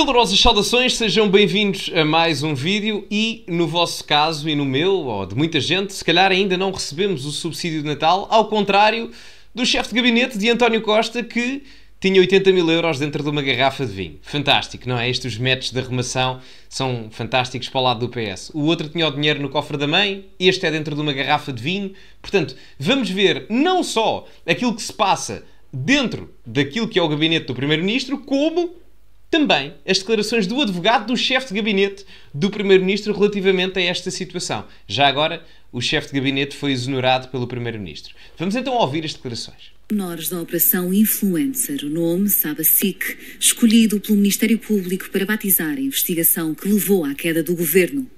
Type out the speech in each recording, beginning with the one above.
Calorosas saudações, sejam bem-vindos a mais um vídeo e, no vosso caso e no meu, ou de muita gente, se calhar ainda não recebemos o subsídio de Natal, ao contrário do chefe de gabinete de António Costa que tinha 80 mil euros dentro de uma garrafa de vinho. Fantástico, não é? Estes métodos de arrumação são fantásticos para o lado do PS. O outro tinha o dinheiro no cofre da mãe, este é dentro de uma garrafa de vinho. Portanto, vamos ver não só aquilo que se passa dentro daquilo que é o gabinete do Primeiro-Ministro, como também as declarações do advogado do chefe de gabinete do primeiro-ministro relativamente a esta situação. Já agora, o chefe de gabinete foi exonerado pelo primeiro-ministro. Vamos então ouvir as declarações. Menores da Operação Influencer, o nome, Saba SIC, escolhido pelo Ministério Público para batizar a investigação que levou à queda do governo.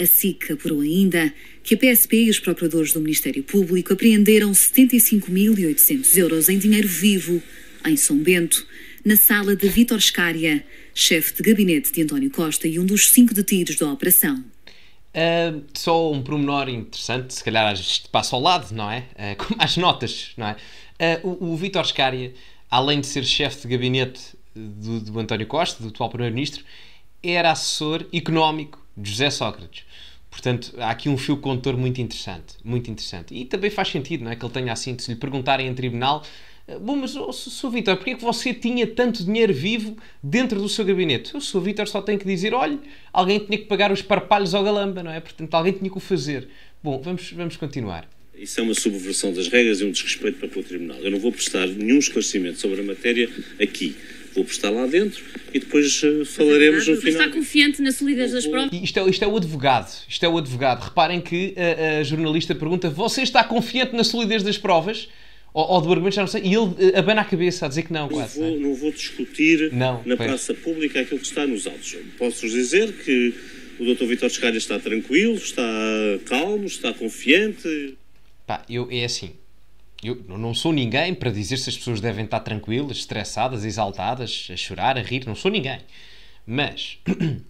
A SIC apurou ainda que a PSP e os procuradores do Ministério Público apreenderam 75.800 euros em dinheiro vivo em São Bento na sala de Vítor Scária, chefe de gabinete de António Costa e um dos cinco detidos da operação. Uh, ah, só um promenor interessante, se calhar isto passa ao lado, não é? Ah, uh, como as notas, não é? Uh, o, o Vítor Scária, além de ser chefe de gabinete do, do António Costa, do atual Primeiro-Ministro, era assessor económico de José Sócrates. Portanto, há aqui um fio condutor muito interessante, muito interessante. E também faz sentido, não é, que ele tenha assim, se lhe perguntarem em tribunal, eh, bom, mas oh, Sr. Vítor, porquê é que você tinha tanto dinheiro vivo dentro do seu gabinete? O Sr. Vítor só tem que dizer, olhe, alguém tinha que pagar os parpalhos ao galamba, não é? Portanto, alguém tinha que o fazer. Bom, vamos, vamos continuar. Isso é uma subversão das regras e um desrespeito para com o Tribunal. Eu não vou prestar nenhum esclarecimento sobre a matéria aqui. Vou prestar lá dentro e depois eh, falaremos no final. Está confiante na solidez das provas? Isto é, isto é o advogado. Isto é o advogado. Reparem que a, eh, a jornalista pergunta: Você está confiante na solidez das provas? ou, ou do argumento, já não sei, e ele eh, abana a cabeça a dizer que não, não Vou, é? não, vou discutir não, na pois. praça pública aquilo que está nos autos. Posso-vos dizer que o doutor Vitor Scária está tranquilo, está calmo, está confiante. Pá, eu, é assim, eu não sou ninguém para dizer se as pessoas devem estar tranquilas, estressadas, exaltadas, a chorar, a rir, não sou ninguém. Mas,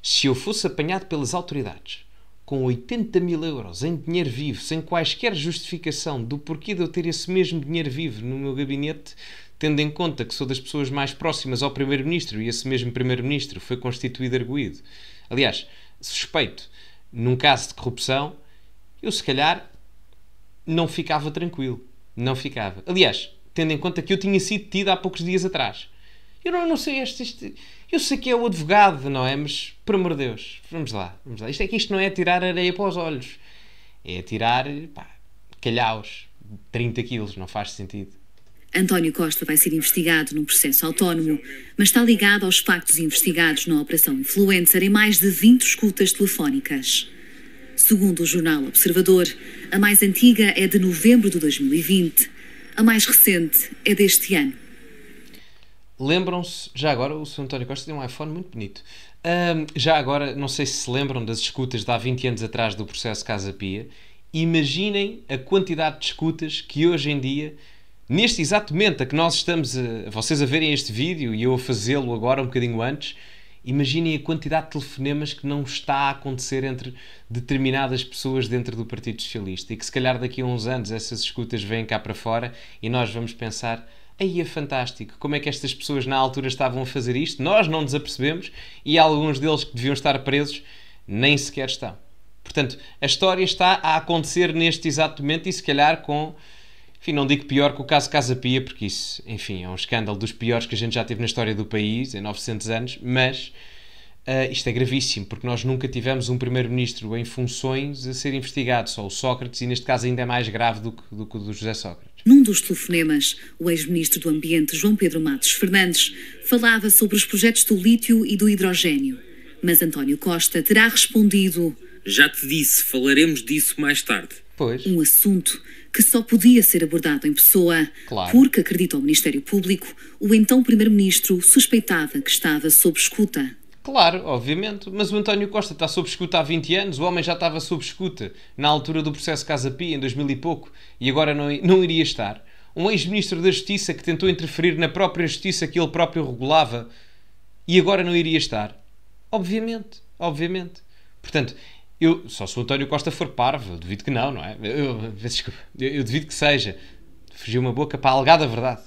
se eu fosse apanhado pelas autoridades com 80 mil euros em dinheiro vivo, sem quaisquer justificação do porquê de eu ter esse mesmo dinheiro vivo no meu gabinete, tendo em conta que sou das pessoas mais próximas ao Primeiro-Ministro e esse mesmo Primeiro-Ministro foi constituído arguído. Aliás, suspeito, num caso de corrupção, eu se calhar não ficava tranquilo. Não ficava. Aliás, tendo em conta que eu tinha sido tido há poucos dias atrás. Eu não, não sei, este, este, eu sei que é o advogado, não é? Mas, por amor de Deus, vamos lá, vamos lá. Isto é que isto não é tirar areia para os olhos. É tirar, pá, calhaus, 30 quilos, não faz sentido. António Costa vai ser investigado num processo autónomo, mas está ligado aos factos investigados na Operação Influencer em mais de 20 escutas telefónicas. Segundo o jornal Observador, a mais antiga é de novembro de 2020, a mais recente é deste ano. Lembram-se, já agora, o Sr. António Costa tem um iPhone muito bonito. Um, já agora, não sei se se lembram das escutas de há 20 anos atrás do processo Casa Pia. Imaginem a quantidade de escutas que hoje em dia, neste exato momento a que nós estamos, a, vocês a verem este vídeo e eu a fazê-lo agora um bocadinho antes, Imaginem a quantidade de telefonemas que não está a acontecer entre determinadas pessoas dentro do Partido Socialista e que, se calhar, daqui a uns anos essas escutas vêm cá para fora e nós vamos pensar: aí é fantástico, como é que estas pessoas na altura estavam a fazer isto, nós não nos apercebemos e alguns deles que deviam estar presos nem sequer estão. Portanto, a história está a acontecer neste exato momento e se calhar com, enfim, não digo pior que o caso Casa Pia, porque isso, enfim, é um escândalo dos piores que a gente já teve na história do país, em 900 anos, mas uh, isto é gravíssimo, porque nós nunca tivemos um primeiro-ministro em funções a ser investigado, só o Sócrates, e neste caso ainda é mais grave do que, do que o do José Sócrates. Num dos telefonemas, o ex-ministro do Ambiente, João Pedro Matos Fernandes, falava sobre os projetos do lítio e do hidrogênio. Mas António Costa terá respondido: Já te disse, falaremos disso mais tarde. Pois. Um assunto que só podia ser abordado em pessoa, claro. porque, acredita o Ministério Público, o então Primeiro-Ministro suspeitava que estava sob escuta. Claro, obviamente. Mas o António Costa está sob escuta há 20 anos, o homem já estava sob escuta na altura do processo Casa Pia, em 2000 e pouco, e agora não, não iria estar. Um ex-ministro da Justiça que tentou interferir na própria justiça que ele próprio regulava e agora não iria estar. Obviamente, obviamente. Portanto, eu, só se o António Costa for parvo, eu duvido que não, não é? Eu, desculpa, eu, eu duvido que seja. Fugiu uma boca para a alegada verdade.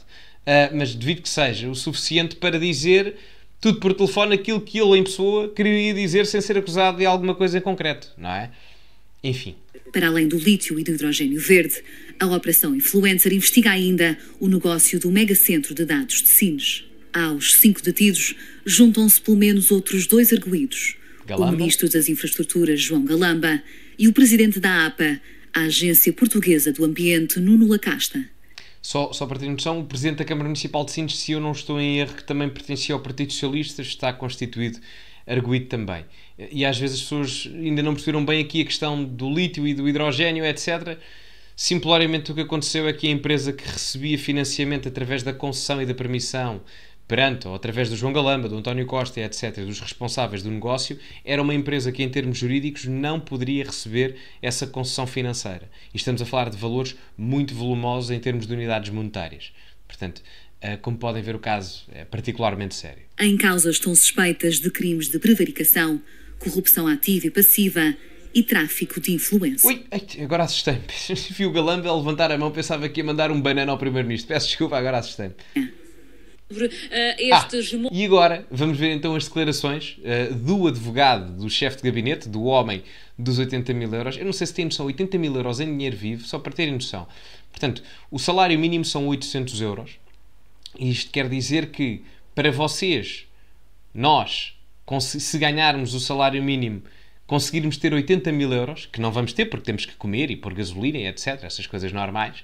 Uh, mas duvido que seja o suficiente para dizer tudo por telefone aquilo que ele em pessoa queria dizer sem ser acusado de alguma coisa em concreto, não é? Enfim. Para além do lítio e do hidrogênio verde, a Operação Influencer investiga ainda o negócio do megacentro de dados de Sines. Aos cinco detidos, juntam-se pelo menos outros dois arguídos. Galamba. O ministro das Infraestruturas, João Galamba, e o presidente da APA, a Agência Portuguesa do Ambiente, Nuno Lacasta. Só, só para ter noção, o Presidente da Câmara Municipal de Sintes, se eu não estou em erro, que também pertencia ao Partido Socialista, está constituído arguído também. E às vezes as pessoas ainda não perceberam bem aqui a questão do lítio e do hidrogênio, etc. Simploriamente o que aconteceu é que a empresa que recebia financiamento através da concessão e da permissão perante, ou através do João Galamba, do António Costa, etc., dos responsáveis do negócio, era uma empresa que, em termos jurídicos, não poderia receber essa concessão financeira. E estamos a falar de valores muito volumosos em termos de unidades monetárias. Portanto, eh, como podem ver, o caso é particularmente sério. Em causa estão suspeitas de crimes de prevaricação, corrupção ativa e passiva e tráfico de influência. Ui, agora assustei-me. Vi o Galamba levantar a mão, pensava que ia mandar um banana ao Primeiro-Ministro. Peço desculpa, agora assustei-me. É. Uh, ah, estes... Ah, e agora vamos ver então as declarações uh, do advogado, do chefe de gabinete, do homem dos 80 mil euros. Eu não sei se tem noção, 80 mil euros em dinheiro vivo, só para terem noção. Portanto, o salário mínimo são 800 euros. E isto quer dizer que para vocês, nós, se ganharmos o salário mínimo, conseguirmos ter 80 mil euros, que não vamos ter porque temos que comer e pôr gasolina e etc., essas coisas normais,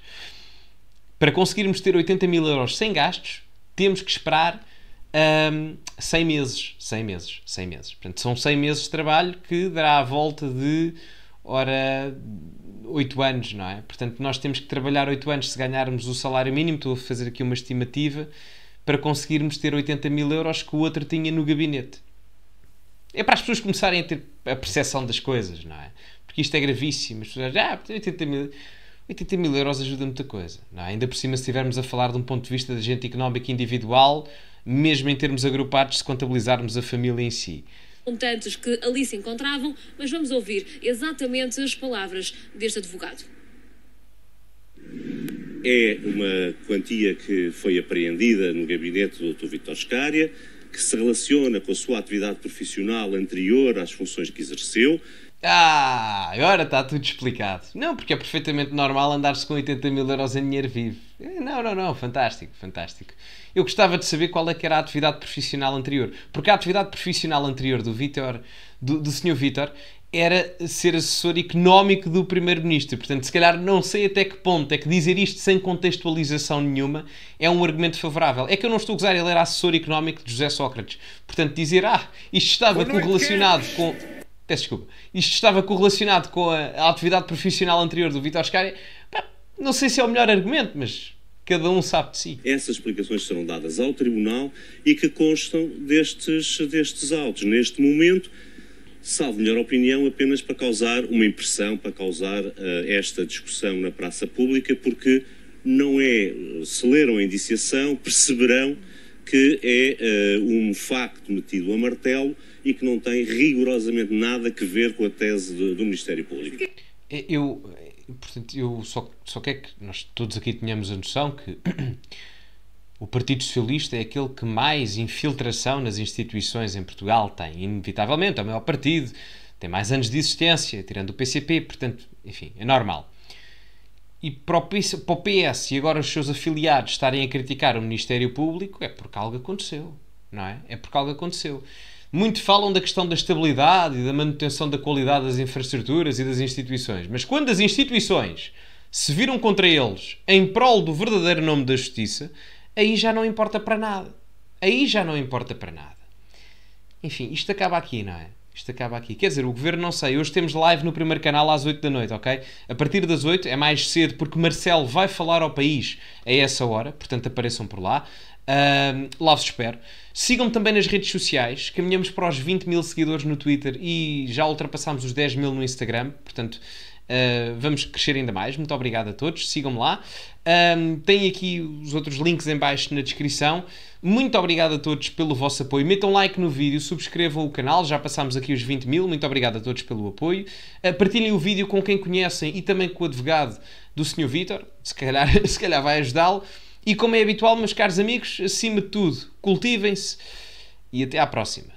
para conseguirmos ter 80 mil euros sem gastos, temos que esperar um, 100 meses, 100 meses, 100 meses. Portanto, são 100 meses de trabalho que dará a volta de, ora, 8 anos, não é? Portanto, nós temos que trabalhar 8 anos se ganharmos o salário mínimo, estou a fazer aqui uma estimativa, para conseguirmos ter 80 mil euros que o outro tinha no gabinete. É para as pessoas começarem a ter a percepção das coisas, não é? Porque isto é gravíssimo. As pessoas dizem, ah, 80 mil... 80 mil euros ajuda muita coisa. É? Ainda por cima, se estivermos a falar de um ponto de vista de agente económico individual, mesmo em termos agrupados, se contabilizarmos a família em si Tantos que ali se encontravam, mas vamos ouvir exatamente as palavras deste advogado. É uma quantia que foi apreendida no gabinete do Dr. Vitor Scária, que se relaciona com a sua atividade profissional anterior às funções que exerceu, ah, agora está tudo explicado. Não, porque é perfeitamente normal andar-se com 80 mil euros em dinheiro vivo. Eh, não, não, não, fantástico, fantástico. Eu gostava de saber qual é que era a atividade profissional anterior. Porque a atividade profissional anterior do Vítor, do, do Sr. Vítor, era ser assessor económico do Primeiro-Ministro. Portanto, se calhar não sei até que ponto é que dizer isto sem contextualização nenhuma é um argumento favorável. É que eu não estou a usar ele era assessor económico de José Sócrates. Portanto, dizer, ah, isto estava correlacionado com Peço desculpa. Isto estava correlacionado com a, a atividade profissional anterior do Vitor Scária. Não sei se é o melhor argumento, mas cada um sabe de si. Essas explicações serão dadas ao Tribunal e que constam destes, destes autos. Neste momento, salvo melhor opinião, apenas para causar uma impressão, para causar uh, esta discussão na praça pública, porque não é. Se leram a indiciação, perceberão que é uh, um facto metido a martelo e que não tem rigorosamente nada que ver com a tese do, do Ministério Público. Eu, portanto, eu só, só quero que nós todos aqui tenhamos a noção que o Partido Socialista é aquele que mais infiltração nas instituições em Portugal tem, inevitavelmente, é o maior partido, tem mais anos de existência, tirando o PCP, portanto, enfim, é normal e para o, PS, para o PS e agora os seus afiliados estarem a criticar o Ministério Público é porque algo aconteceu, não é? É porque algo aconteceu. Muito falam da questão da estabilidade e da manutenção da qualidade das infraestruturas e das instituições, mas quando as instituições se viram contra eles em prol do verdadeiro nome da justiça, aí já não importa para nada. Aí já não importa para nada. Enfim, isto acaba aqui, não é? Isto acaba aqui. Quer dizer, o governo não sei. Hoje temos live no primeiro canal às 8 da noite, ok? A partir das 8 é mais cedo porque Marcelo vai falar ao país a essa hora, portanto apareçam por lá. lá vos espero. Sigam-me também nas redes sociais, caminhamos para os 20 mil seguidores no Twitter e já ultrapassámos os 10 mil no Instagram, portanto eh, vamos crescer ainda mais. Muito obrigado a todos. Sigam-me lá. Um, tem aqui os outros links em baixo na descrição. Muito obrigado a todos pelo vosso apoio. Metam like no vídeo, subscrevam o canal, já passámos aqui os 20 mil. Muito obrigado a todos pelo apoio. Uh, partilhem o vídeo com quem conhecem e também com o advogado do Sr. Vitor, se calhar, se calhar vai ajudá-lo. E como é habitual, meus caros amigos, acima de tudo, cultivem-se e até à próxima.